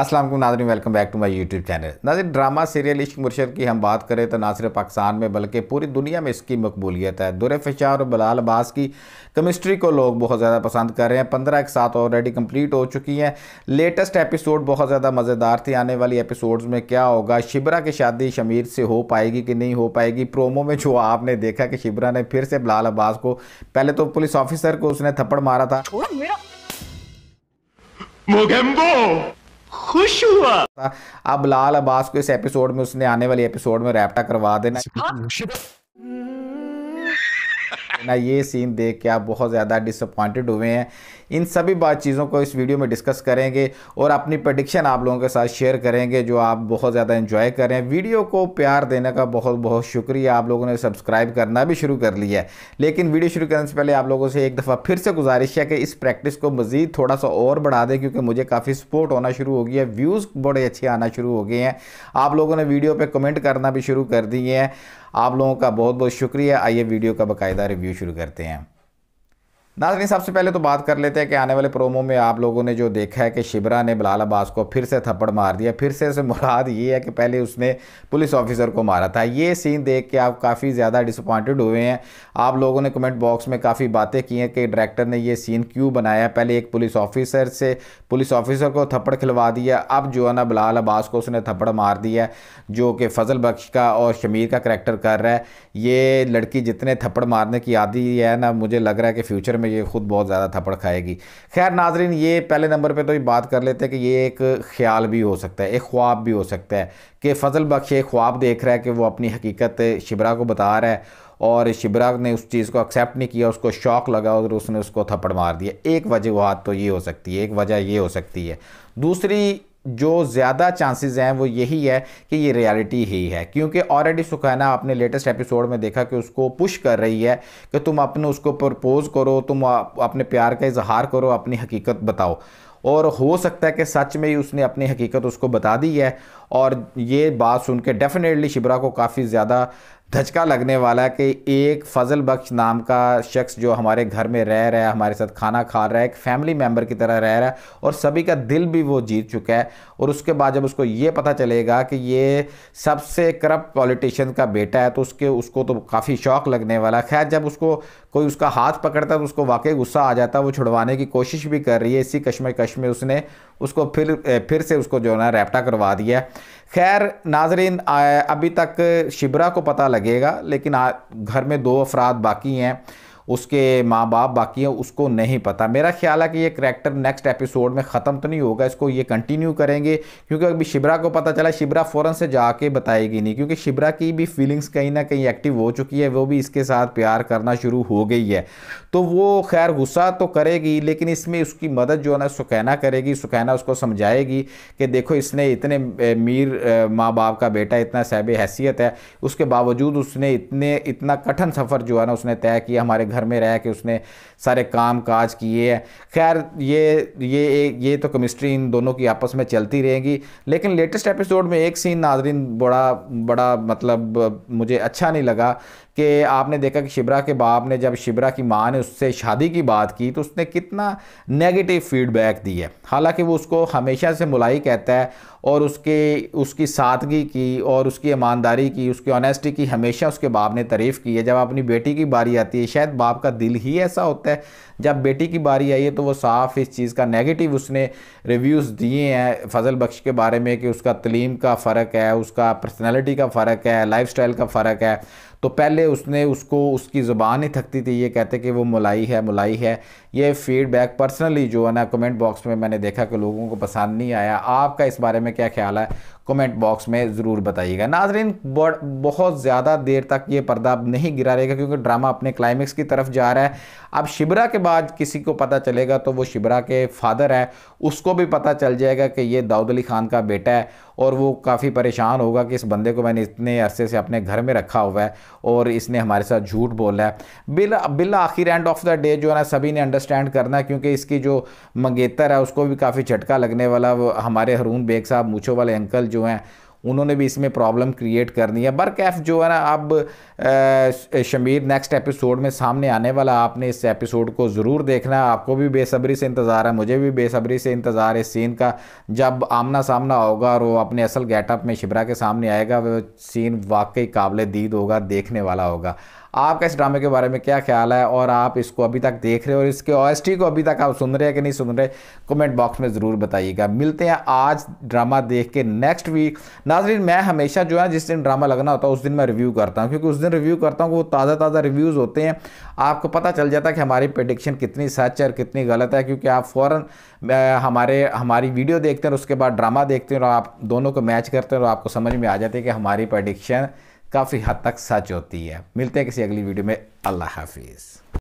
असलम नाजरीन welcome back to my YouTube channel नाजिर drama serial Ishq Murshid की हम बात करें तो ना सिर्फ पाकिस्तान में बल्कि पूरी दुनिया में इसकी मकबूलियत है दुरे फ़शार और बलाल अब्बास की केमिस्ट्री को लोग बहुत ज़्यादा पसंद कर रहे हैं पंद्रह एक साथ ऑलरेडी कंप्लीट हो चुकी हैं लेटेस्ट एपिसोड बहुत ज़्यादा मज़ेदार थी आने वाली एपिसोड्स में क्या होगा शिबरा की शादी शमीर से हो पाएगी कि नहीं हो पाएगी प्रोमो में जो आपने देखा कि शिबरा ने फिर से बलाल अब्बास को पहले तो पुलिस ऑफिसर को उसने थप्पड़ मारा था खुश हुआ अब लाल अब्बास को इस एपिसोड में उसने आने वाले एपिसोड में रैप्टा करवा देना ना ये सीन देख के आप बहुत ज़्यादा डिसअपॉइंटेड हुए हैं इन सभी बात चीज़ों को इस वीडियो में डिस्कस करेंगे और अपनी प्रडिक्शन आप लोगों के साथ शेयर करेंगे जो आप बहुत ज़्यादा इन्जॉय करें वीडियो को प्यार देने का बहुत बहुत शुक्रिया आप लोगों ने सब्सक्राइब करना भी शुरू कर लिया है लेकिन वीडियो शुरू करने से पहले आप लोगों से एक दफ़ा फिर से गुजारिश है कि इस प्रैक्टिस को मज़ीद थोड़ा सा और बढ़ा दें क्योंकि मुझे काफ़ी सपोर्ट होना शुरू हो गया है व्यूज़ बड़े अच्छे आना शुरू हो गए हैं आप लोगों ने वीडियो पर कमेंट करना भी शुरू कर दिए हैं आप लोगों का बहुत बहुत शुक्रिया आइए वीडियो का बाकायदा रिव्यू शुरू करते हैं नाजरी सबसे पहले तो बात कर लेते हैं कि आने वाले प्रोमो में आप लोगों ने जो देखा है कि शिबरा ने बिलाल अब्बास को फिर से थप्पड़ मार दिया फिर से उसे मुराद ये है कि पहले उसने पुलिस ऑफिसर को मारा था ये सीन देख के आप काफ़ी ज़्यादा डिसअपॉइंटेड हुए हैं आप लोगों ने कमेंट बॉक्स में काफ़ी बातें की हैं कि डायरेक्टर ने ये सीन क्यों बनाया पहले एक पुलिस ऑफिसर से पुलिस ऑफिसर को थप्पड़ खिलवा दिया अब जो है ना बिलाल अब्बास को उसने थप्पड़ मार दिया जो कि फजल बख्श का और शमीर का करेक्टर कर रहा है ये लड़की जितने थप्पड़ मारने की आदि है ना मुझे लग रहा है कि फ्यूचर में ये ख़ुद बहुत ज़्यादा थप्पड़ खाएगी खैर नाजरीन ये पहले नंबर पे तो ये बात कर लेते हैं कि ये एक ख्याल भी हो सकता है एक ख्वाब भी हो सकता है कि फजल बख्श एक ख्वाब देख रहा है कि वो अपनी हकीकत शिबरा को बता रहा है और शिबरा ने उस चीज़ को एक्सेप्ट नहीं किया उसको शौक लगा और उसने उसको थप्पड़ मार दिया एक वजह तो ये हो सकती है एक वजह ये हो सकती है दूसरी जो ज़्यादा चांसेस हैं वो यही है कि ये रियलिटी ही है क्योंकि ऑलरेडी सुखैना आपने लेटेस्ट एपिसोड में देखा कि उसको पुश कर रही है कि तुम अपने उसको प्रपोज़ करो तुम अपने प्यार का इजहार करो अपनी हकीकत बताओ और हो सकता है कि सच में ही उसने अपनी हकीकत उसको बता दी है और ये बात सुन के डेफिनेटली शिबरा को काफ़ी ज़्यादा धचका लगने वाला कि एक फ़जल बख्श नाम का शख्स जो हमारे घर में रह रहा है हमारे साथ खाना खा रहा है एक फैमिली मेम्बर की तरह रह रहा है और सभी का दिल भी वो जीत चुका है और उसके बाद जब उसको ये पता चलेगा कि ये सबसे करप्ट पॉलिटिशियन का बेटा है तो उसके उसको तो काफ़ी शौक लगने वाला खैर जब उसको कोई उसका हाथ पकड़ता है तो उसको वाकई गुस्सा आ जाता है वो छुड़वाने की कोशिश भी कर रही है इसी कश्मकश में उसने उसको फिर फिर से उसको जो है ना रैप्टा करवा दिया खैर नाजरीन अभी तक शिबरा को पता लग लगेगा लेकिन घर में दो अफराद बाकी हैं उसके माँ बाप बाकी हैं उसको नहीं पता मेरा ख्याल है कि ये करेक्टर नेक्स्ट एपिसोड में ख़त्म तो नहीं होगा इसको ये कंटिन्यू करेंगे क्योंकि अभी शिबरा को पता चला शिबरा फ़ौरन से जाके बताएगी नहीं क्योंकि शिबरा की भी फीलिंग्स कहीं ना कहीं एक्टिव हो चुकी है वो भी इसके साथ प्यार करना शुरू हो गई है तो वो खैर गुस्सा तो करेगी लेकिन इसमें उसकी मदद जो है ना सुखैना करेगी सुखैना उसको समझाएगी कि देखो इसने इतने मीर माँ बाप का बेटा इतना सैब हैसियत है उसके बावजूद उसने इतने इतना कठिन सफ़र जो है ना उसने तय किया हमारे घर में रह के उसने सारे काम काज किए हैं खैर ये ये ये तो केमिस्ट्री इन दोनों की आपस में चलती रहेगी लेकिन लेटेस्ट एपिसोड में एक सीन नाजरीन बड़ा बड़ा मतलब मुझे अच्छा नहीं लगा कि आपने देखा कि शिबरा के बाप ने जब शिबरा की माँ ने उससे शादी की बात की तो उसने कितना नेगेटिव फीडबैक दी है हालांकि वो उसको हमेशा से मुलाई कहता है और उसके उसकी सादगी की और उसकी ईमानदारी की उसकी ऑनेस्टी की हमेशा उसके बाप ने तारीफ़ की है जब अपनी बेटी की बारी आती है शायद बाप का दिल ही ऐसा होता है जब बेटी की बारी आई है तो वो साफ इस चीज़ का नेगेटिव उसने रिव्यूज़ दिए हैं फजल बख्श के बारे में कि उसका तलीम का फ़र्क है उसका पर्सनैलिटी का फ़र्क है लाइफ का फ़र्क है तो पहले उसने उसको उसकी ज़ुबान ही थकती थी ये कहते कि वो मलाई है मलाई है ये फीडबैक पर्सनली जो है ना कमेंट बॉक्स में मैंने देखा कि लोगों को पसंद नहीं आया आपका इस बारे में क्या ख्याल है कमेंट बॉक्स में ज़रूर बताइएगा नाजरीन बहुत ज़्यादा देर तक ये पर्दा नहीं गिरा रहेगा क्योंकि ड्रामा अपने क्लाइमेक्स की तरफ जा रहा है अब शिबरा के बाद किसी को पता चलेगा तो वो शिबरा के फादर है उसको भी पता चल जाएगा कि ये दाऊद अली ख़ान का बेटा है और वो काफ़ी परेशान होगा कि इस बंदे को मैंने इतने अरसे से अपने घर में रखा हुआ है और इसने हमारे साथ झूठ बोला है बिल बिल आखिर एंड ऑफ द डे जो है ना सभी ने अंडरस्टैंड करना है क्योंकि इसकी जो मंगेतर है उसको भी काफ़ी झटका लगने वाला हमारे हरून बेग साहब मूछों वाले अंकल जो हैं उन्होंने भी इसमें प्रॉब्लम क्रिएट करनी है है बरकैफ जो है ना अब शमीर नेक्स्ट एपिसोड में सामने आने वाला आपने इस एपिसोड को ज़रूर देखना है आपको भी बेसब्री से इंतज़ार है मुझे भी बेसब्री से इंतज़ार है इस सीन का जब आमना सामना होगा और वो अपने असल गेटअप में शिबरा के सामने आएगा वो सीन वाकई काबिल दीद होगा देखने वाला होगा आपका इस ड्रामे के बारे में क्या ख्याल है और आप इसको अभी तक देख रहे हो और इसके ओ को अभी तक आप सुन रहे हैं कि नहीं सुन रहे कमेंट बॉक्स में ज़रूर बताइएगा मिलते हैं आज ड्रामा देख के नेक्स्ट वीक नाजरीन मैं हमेशा जो है जिस दिन ड्रामा लगना होता है उस दिन मैं रिव्यू करता हूँ क्योंकि उस दिन रिव्यू करता हूँ वो ताज़ा ताज़ा रिव्यूज़ होते हैं आपको पता चल जाता है कि हमारी प्रडिक्शन कितनी सच है और कितनी गलत है क्योंकि आप फ़ौर हमारे हमारी वीडियो देखते हैं और उसके बाद ड्रामा देखते हैं और आप दोनों को मैच करते हैं और आपको समझ में आ जाती है कि हमारी प्रडिक्शन काफ़ी हद तक सच होती है मिलते हैं किसी अगली वीडियो में अल्लाह हाफिज़